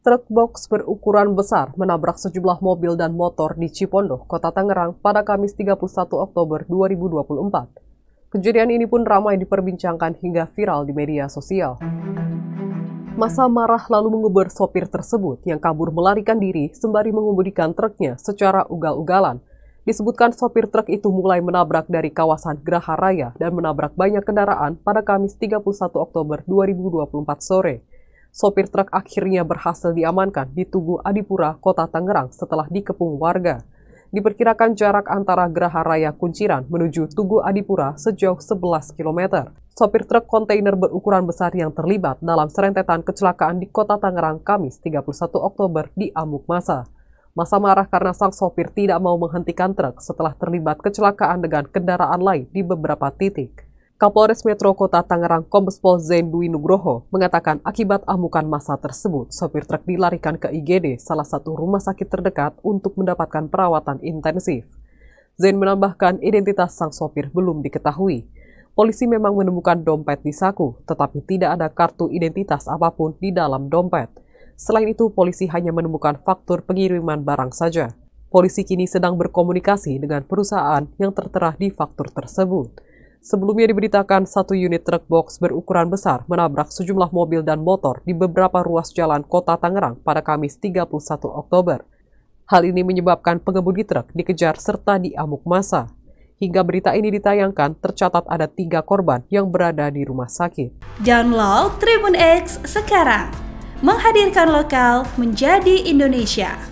Truk box berukuran besar menabrak sejumlah mobil dan motor di Cipondo, Kota Tangerang pada Kamis 31 Oktober 2024. Kejadian ini pun ramai diperbincangkan hingga viral di media sosial. Masa marah lalu mengubur sopir tersebut yang kabur melarikan diri sembari mengemudikan truknya secara ugal-ugalan. Disebutkan sopir truk itu mulai menabrak dari kawasan Geraha Raya dan menabrak banyak kendaraan pada Kamis 31 Oktober 2024 sore. Sopir truk akhirnya berhasil diamankan di Tugu Adipura, Kota Tangerang setelah dikepung warga. Diperkirakan jarak antara Geraha Raya Kunciran menuju Tugu Adipura sejauh 11 km. Sopir truk kontainer berukuran besar yang terlibat dalam serentetan kecelakaan di Kota Tangerang Kamis 31 Oktober di Amuk Masa. Masa marah karena sang sopir tidak mau menghentikan truk setelah terlibat kecelakaan dengan kendaraan lain di beberapa titik. Kapolres Metro Kota Tangerang Kombespol Zain Dwi Nugroho mengatakan akibat amukan massa tersebut, sopir truk dilarikan ke IGD, salah satu rumah sakit terdekat untuk mendapatkan perawatan intensif. Zain menambahkan identitas sang sopir belum diketahui. Polisi memang menemukan dompet di saku, tetapi tidak ada kartu identitas apapun di dalam dompet. Selain itu, polisi hanya menemukan faktur pengiriman barang saja. Polisi kini sedang berkomunikasi dengan perusahaan yang tertera di faktur tersebut. Sebelumnya diberitakan satu unit truk box berukuran besar menabrak sejumlah mobil dan motor di beberapa ruas jalan kota Tangerang pada Kamis 31 Oktober. Hal ini menyebabkan pengemudi truk dikejar serta diamuk massa. Hingga berita ini ditayangkan, tercatat ada tiga korban yang berada di rumah sakit. Download Tribun X sekarang, menghadirkan lokal menjadi Indonesia.